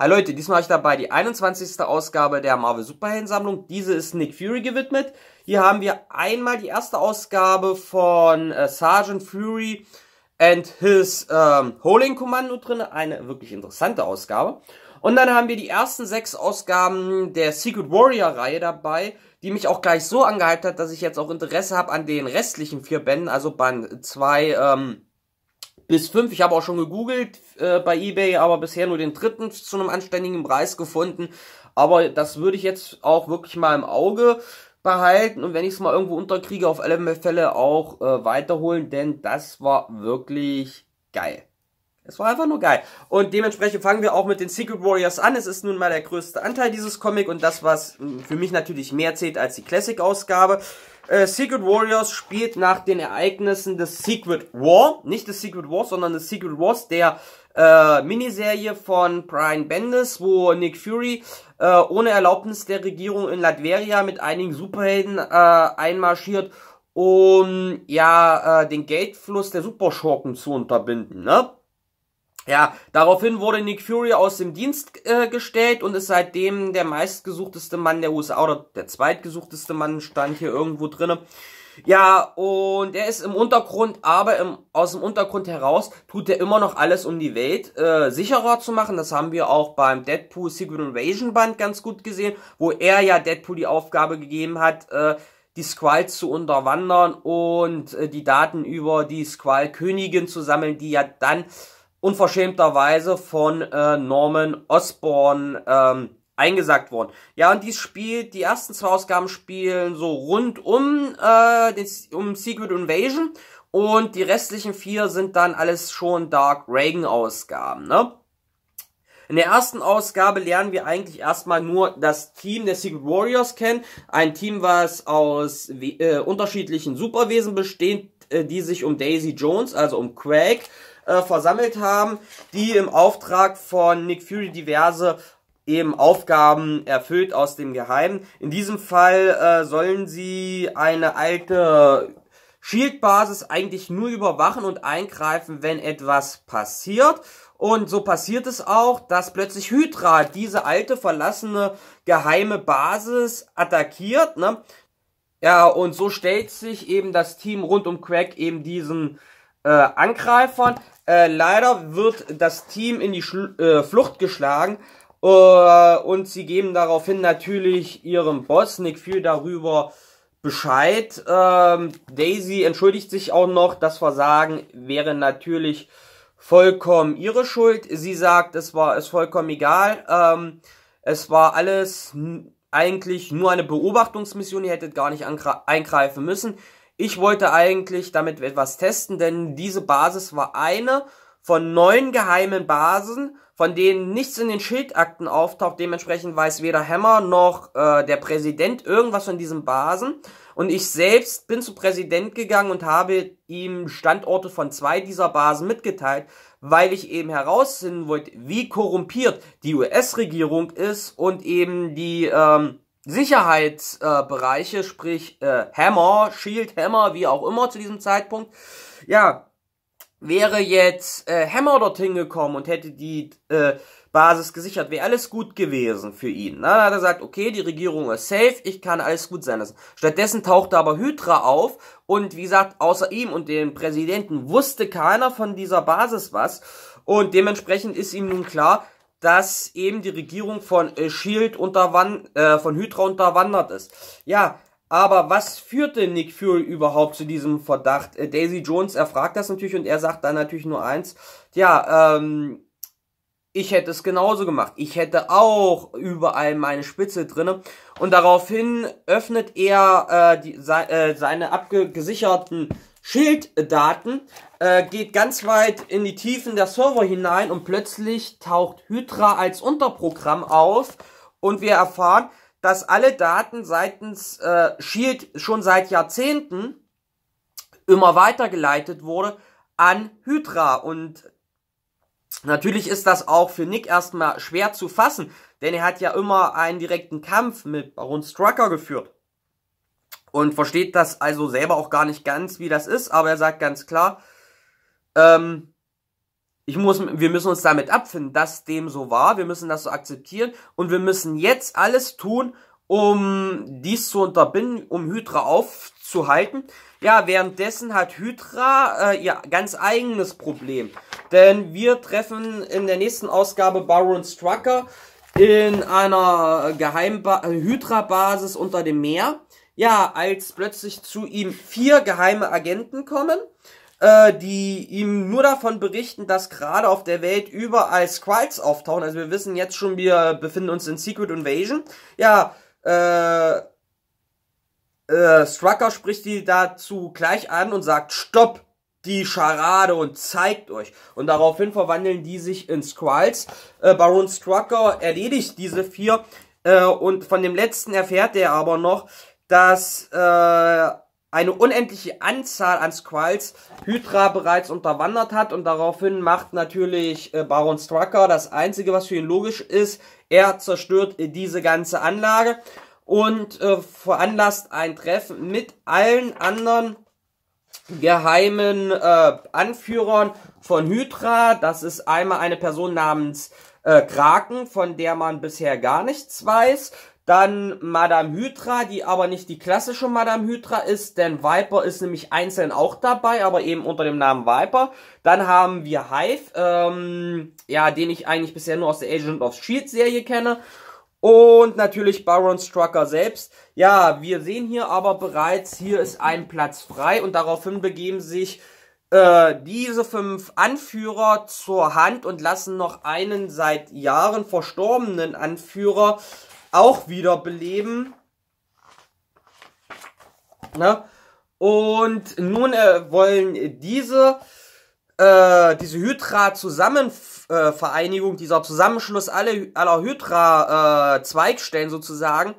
Hi Leute, diesmal habe ich dabei die 21. Ausgabe der Marvel Superhelden-Sammlung. Diese ist Nick Fury gewidmet. Hier haben wir einmal die erste Ausgabe von äh, Sergeant Fury and his ähm, Holding Kommando drin. Eine wirklich interessante Ausgabe. Und dann haben wir die ersten sechs Ausgaben der Secret Warrior-Reihe dabei, die mich auch gleich so angehypt hat, dass ich jetzt auch Interesse habe an den restlichen vier Bänden, also Band 2, ähm, bis fünf. Ich habe auch schon gegoogelt äh, bei eBay, aber bisher nur den dritten zu einem anständigen Preis gefunden. Aber das würde ich jetzt auch wirklich mal im Auge behalten und wenn ich es mal irgendwo unterkriege, auf alle Fälle auch äh, weiterholen, denn das war wirklich geil. Es war einfach nur geil. Und dementsprechend fangen wir auch mit den Secret Warriors an. Es ist nun mal der größte Anteil dieses Comic und das, was hm, für mich natürlich mehr zählt als die Classic-Ausgabe. Äh, Secret Warriors spielt nach den Ereignissen des Secret War, nicht des Secret Wars, sondern des Secret Wars, der äh, Miniserie von Brian Bendis, wo Nick Fury äh, ohne Erlaubnis der Regierung in Latveria mit einigen Superhelden äh, einmarschiert, um ja äh, den Geldfluss der Superschurken zu unterbinden, ne? Ja, daraufhin wurde Nick Fury aus dem Dienst äh, gestellt und ist seitdem der meistgesuchteste Mann der USA oder der zweitgesuchteste Mann stand hier irgendwo drinne. Ja, und er ist im Untergrund, aber im, aus dem Untergrund heraus tut er immer noch alles, um die Welt äh, sicherer zu machen. Das haben wir auch beim Deadpool Secret Invasion Band ganz gut gesehen, wo er ja Deadpool die Aufgabe gegeben hat, äh, die Squall zu unterwandern und äh, die Daten über die Squall-Königin zu sammeln, die ja dann unverschämterweise von äh, Norman Osborn ähm, eingesagt worden. Ja, und dies spielt, die ersten zwei Ausgaben spielen so rund um, äh, den, um Secret Invasion und die restlichen vier sind dann alles schon Dark Reagan Ausgaben, ne? In der ersten Ausgabe lernen wir eigentlich erstmal nur das Team der Secret Warriors kennen. Ein Team, was aus äh, unterschiedlichen Superwesen besteht, äh, die sich um Daisy Jones, also um Quake, äh, versammelt haben, die im Auftrag von Nick Fury diverse eben Aufgaben erfüllt aus dem Geheimen. In diesem Fall äh, sollen sie eine alte Shield-Basis eigentlich nur überwachen und eingreifen, wenn etwas passiert. Und so passiert es auch, dass plötzlich Hydra diese alte, verlassene, geheime Basis attackiert. Ne? Ja, und so stellt sich eben das Team rund um Crack eben diesen äh, Angreifern. Äh, leider wird das Team in die Schlu äh, Flucht geschlagen. Äh, und sie geben daraufhin natürlich ihrem Boss Nick viel darüber Bescheid. Ähm, Daisy entschuldigt sich auch noch. Das Versagen wäre natürlich vollkommen ihre Schuld. Sie sagt, es war es vollkommen egal. Ähm, es war alles eigentlich nur eine Beobachtungsmission. Ihr hättet gar nicht eingreifen müssen. Ich wollte eigentlich damit etwas testen, denn diese Basis war eine von neun geheimen Basen, von denen nichts in den Schildakten auftaucht. Dementsprechend weiß weder Hammer noch äh, der Präsident irgendwas von diesen Basen. Und ich selbst bin zum Präsident gegangen und habe ihm Standorte von zwei dieser Basen mitgeteilt, weil ich eben herausfinden wollte, wie korrumpiert die US-Regierung ist und eben die ähm, Sicherheitsbereiche, äh, sprich äh, Hammer, Shield, Hammer, wie auch immer zu diesem Zeitpunkt. Ja, wäre jetzt äh, Hammer dorthin gekommen und hätte die äh, Basis gesichert, wäre alles gut gewesen für ihn. Na, dann hat er gesagt, okay, die Regierung ist safe, ich kann alles gut sein lassen. Stattdessen tauchte aber Hydra auf und wie gesagt, außer ihm und dem Präsidenten wusste keiner von dieser Basis was und dementsprechend ist ihm nun klar, dass eben die Regierung von äh, Shield unterwand, äh, von Hydra unterwandert ist. Ja, aber was führte Nick Fury überhaupt zu diesem Verdacht? Äh, Daisy Jones erfragt das natürlich und er sagt dann natürlich nur eins. Ja, ähm, ich hätte es genauso gemacht. Ich hätte auch überall meine Spitze drinne. Und daraufhin öffnet er äh, die, se äh, seine abgesicherten Schilddaten, äh, geht ganz weit in die Tiefen der Server hinein und plötzlich taucht Hydra als Unterprogramm auf und wir erfahren, dass alle Daten seitens äh, Shield schon seit Jahrzehnten immer weitergeleitet wurde an Hydra. Und natürlich ist das auch für Nick erstmal schwer zu fassen, denn er hat ja immer einen direkten Kampf mit Baron Strucker geführt. Und versteht das also selber auch gar nicht ganz, wie das ist, aber er sagt ganz klar, ähm, ich muss, wir müssen uns damit abfinden, dass dem so war, wir müssen das so akzeptieren und wir müssen jetzt alles tun, um dies zu unterbinden, um Hydra aufzuhalten. Ja, währenddessen hat Hydra äh, ihr ganz eigenes Problem, denn wir treffen in der nächsten Ausgabe Baron Strucker in einer Geheimba äh, Hydra-Basis unter dem Meer. Ja, als plötzlich zu ihm vier geheime Agenten kommen äh, die ihm nur davon berichten, dass gerade auf der Welt überall Skrulls auftauchen. Also wir wissen jetzt schon, wir befinden uns in Secret Invasion. Ja, äh, äh, Strucker spricht die dazu gleich an und sagt, stopp, die Scharade und zeigt euch. Und daraufhin verwandeln die sich in Skrulls. Äh, Baron Strucker erledigt diese vier. Äh, und von dem letzten erfährt er aber noch, dass äh, eine unendliche Anzahl an Squalls Hydra bereits unterwandert hat und daraufhin macht natürlich äh, Baron Strucker das Einzige, was für ihn logisch ist, er zerstört äh, diese ganze Anlage und äh, veranlasst ein Treffen mit allen anderen geheimen äh, Anführern von Hydra. Das ist einmal eine Person namens äh, Kraken, von der man bisher gar nichts weiß. Dann Madame Hydra, die aber nicht die klassische Madame Hydra ist, denn Viper ist nämlich einzeln auch dabei, aber eben unter dem Namen Viper. Dann haben wir Hive, ähm, ja, den ich eigentlich bisher nur aus der Agent of Shield Serie kenne. Und natürlich Baron Strucker selbst. Ja, wir sehen hier aber bereits, hier ist ein Platz frei und daraufhin begeben sich äh, diese fünf Anführer zur Hand und lassen noch einen seit Jahren verstorbenen Anführer auch wieder beleben. Ne? Und nun äh, wollen diese, äh, diese Hydra-Zusammenvereinigung, äh, dieser Zusammenschluss aller, aller Hydra-Zweigstellen äh, sozusagen,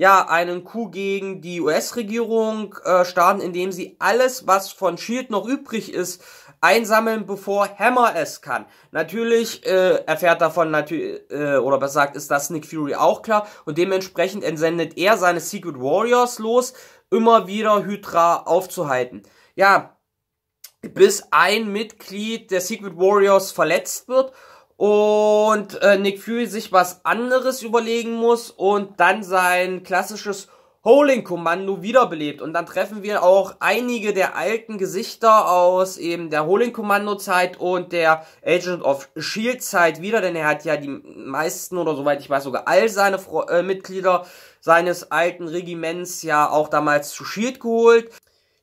ja, einen Coup gegen die US-Regierung äh, starten, indem sie alles, was von Shield noch übrig ist, einsammeln, bevor Hammer es kann. Natürlich äh, erfährt davon natürlich äh, oder besagt ist das Nick Fury auch klar und dementsprechend entsendet er seine Secret Warriors los, immer wieder Hydra aufzuhalten. Ja, bis ein Mitglied der Secret Warriors verletzt wird und äh, Nick Fury sich was anderes überlegen muss und dann sein klassisches Holding-Kommando wiederbelebt. Und dann treffen wir auch einige der alten Gesichter aus eben der Holding-Kommando-Zeit und der Agent of S.H.I.E.L.D.-Zeit wieder, denn er hat ja die meisten oder soweit ich weiß sogar all seine Fro äh, Mitglieder seines alten Regiments ja auch damals zu S.H.I.E.L.D. geholt.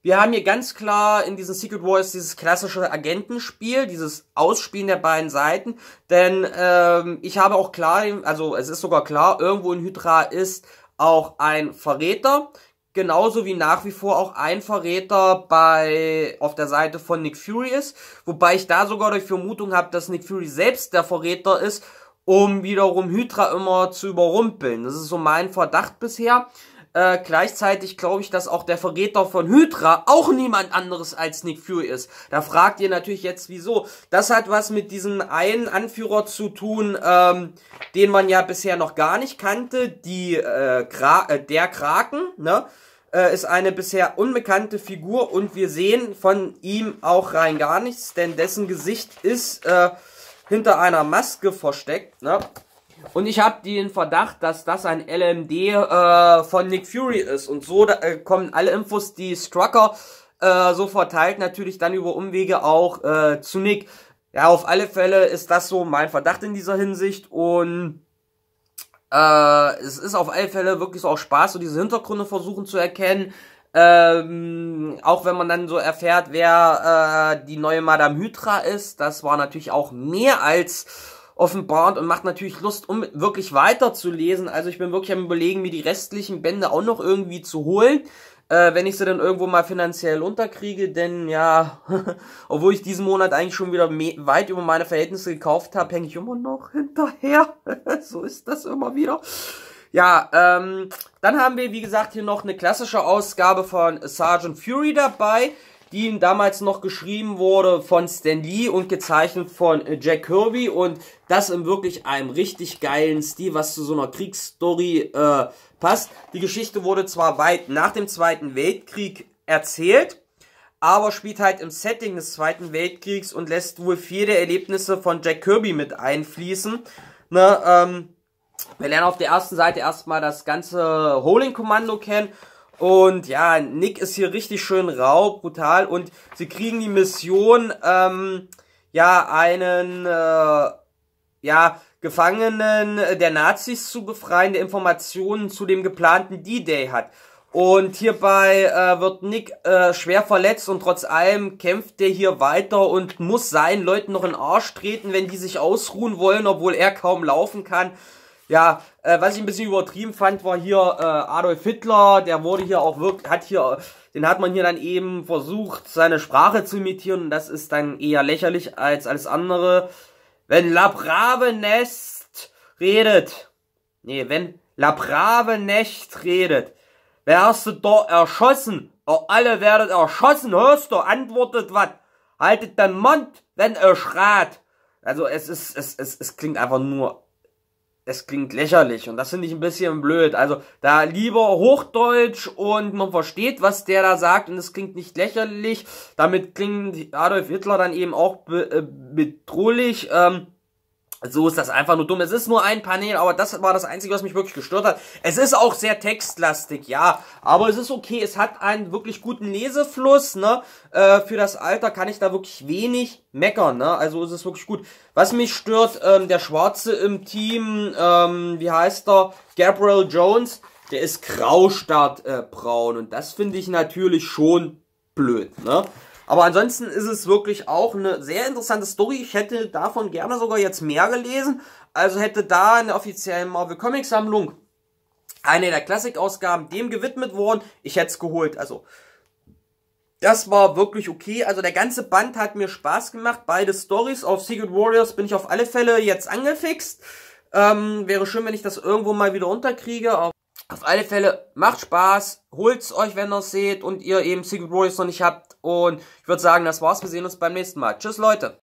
Wir haben hier ganz klar in diesen Secret Wars dieses klassische Agentenspiel, dieses Ausspielen der beiden Seiten. Denn ähm, ich habe auch klar, also es ist sogar klar, irgendwo in Hydra ist auch ein Verräter. Genauso wie nach wie vor auch ein Verräter bei auf der Seite von Nick Fury ist. Wobei ich da sogar durch Vermutung habe, dass Nick Fury selbst der Verräter ist, um wiederum Hydra immer zu überrumpeln. Das ist so mein Verdacht bisher. Äh, gleichzeitig glaube ich, dass auch der Verräter von Hydra auch niemand anderes als Nick Fury ist. Da fragt ihr natürlich jetzt, wieso. Das hat was mit diesem einen Anführer zu tun, ähm, den man ja bisher noch gar nicht kannte, die äh, Kra äh, der Kraken, ne? Äh, ist eine bisher unbekannte Figur und wir sehen von ihm auch rein gar nichts, denn dessen Gesicht ist äh, hinter einer Maske versteckt, ne? Und ich habe den Verdacht, dass das ein LMD äh, von Nick Fury ist. Und so da, äh, kommen alle Infos, die Strucker äh, so verteilt, natürlich dann über Umwege auch äh, zu Nick. Ja, auf alle Fälle ist das so mein Verdacht in dieser Hinsicht. Und äh, es ist auf alle Fälle wirklich so auch Spaß, so diese Hintergründe versuchen zu erkennen. Ähm, auch wenn man dann so erfährt, wer äh, die neue Madame Hydra ist, das war natürlich auch mehr als offenbart und macht natürlich Lust, um wirklich weiterzulesen. Also ich bin wirklich am überlegen, mir die restlichen Bände auch noch irgendwie zu holen. Äh, wenn ich sie dann irgendwo mal finanziell unterkriege, denn ja, obwohl ich diesen Monat eigentlich schon wieder weit über meine Verhältnisse gekauft habe, hänge ich immer noch hinterher. so ist das immer wieder. Ja, ähm, dann haben wir, wie gesagt, hier noch eine klassische Ausgabe von Sergeant Fury dabei die ihm damals noch geschrieben wurde von Stan Lee und gezeichnet von äh, Jack Kirby und das in wirklich einem richtig geilen Stil, was zu so einer Kriegsstory äh, passt. Die Geschichte wurde zwar weit nach dem Zweiten Weltkrieg erzählt, aber spielt halt im Setting des Zweiten Weltkriegs und lässt wohl viele Erlebnisse von Jack Kirby mit einfließen. Ne, ähm, wir lernen auf der ersten Seite erstmal das ganze Holding-Kommando kennen und ja, Nick ist hier richtig schön rau, brutal. Und sie kriegen die Mission, ähm, ja, einen, äh, ja, Gefangenen der Nazis zu befreien, der Informationen zu dem geplanten D-Day hat. Und hierbei äh, wird Nick äh, schwer verletzt und trotz allem kämpft der hier weiter und muss seinen Leuten noch in den Arsch treten, wenn die sich ausruhen wollen, obwohl er kaum laufen kann. Ja, äh, was ich ein bisschen übertrieben fand, war hier äh, Adolf Hitler, der wurde hier auch wirklich, hat hier, den hat man hier dann eben versucht, seine Sprache zu imitieren und das ist dann eher lächerlich als alles andere. Wenn Labravenest redet, nee, wenn Labravenest redet, wärst du doch erschossen, Oh, alle werdet erschossen, hörst du, antwortet was, haltet den Mund, wenn ihr schreit. Also es ist, es, es, es klingt einfach nur es klingt lächerlich und das finde ich ein bisschen blöd. Also da lieber Hochdeutsch und man versteht, was der da sagt und es klingt nicht lächerlich. Damit klingt Adolf Hitler dann eben auch be äh, bedrohlich. Ähm, so ist das einfach nur dumm. Es ist nur ein Panel, aber das war das Einzige, was mich wirklich gestört hat. Es ist auch sehr textlastig, ja. Aber es ist okay. Es hat einen wirklich guten Lesefluss, ne? Äh, für das Alter kann ich da wirklich wenig meckern, ne? Also ist es wirklich gut. Was mich stört, ähm, der Schwarze im Team, ähm, wie heißt er? Gabriel Jones. Der ist graustart äh, braun. Und das finde ich natürlich schon blöd, ne? Aber ansonsten ist es wirklich auch eine sehr interessante Story. Ich hätte davon gerne sogar jetzt mehr gelesen. Also hätte da in der offiziellen Marvel Comics Sammlung eine der Klassikausgaben dem gewidmet worden. Ich hätte es geholt. Also das war wirklich okay. Also der ganze Band hat mir Spaß gemacht. Beide Stories auf Secret Warriors bin ich auf alle Fälle jetzt angefixt. Ähm, wäre schön, wenn ich das irgendwo mal wieder unterkriege. Auf alle Fälle, macht Spaß, holt's euch, wenn ihr es seht und ihr eben Secret Warriors noch nicht habt. Und ich würde sagen, das war's. Wir sehen uns beim nächsten Mal. Tschüss, Leute.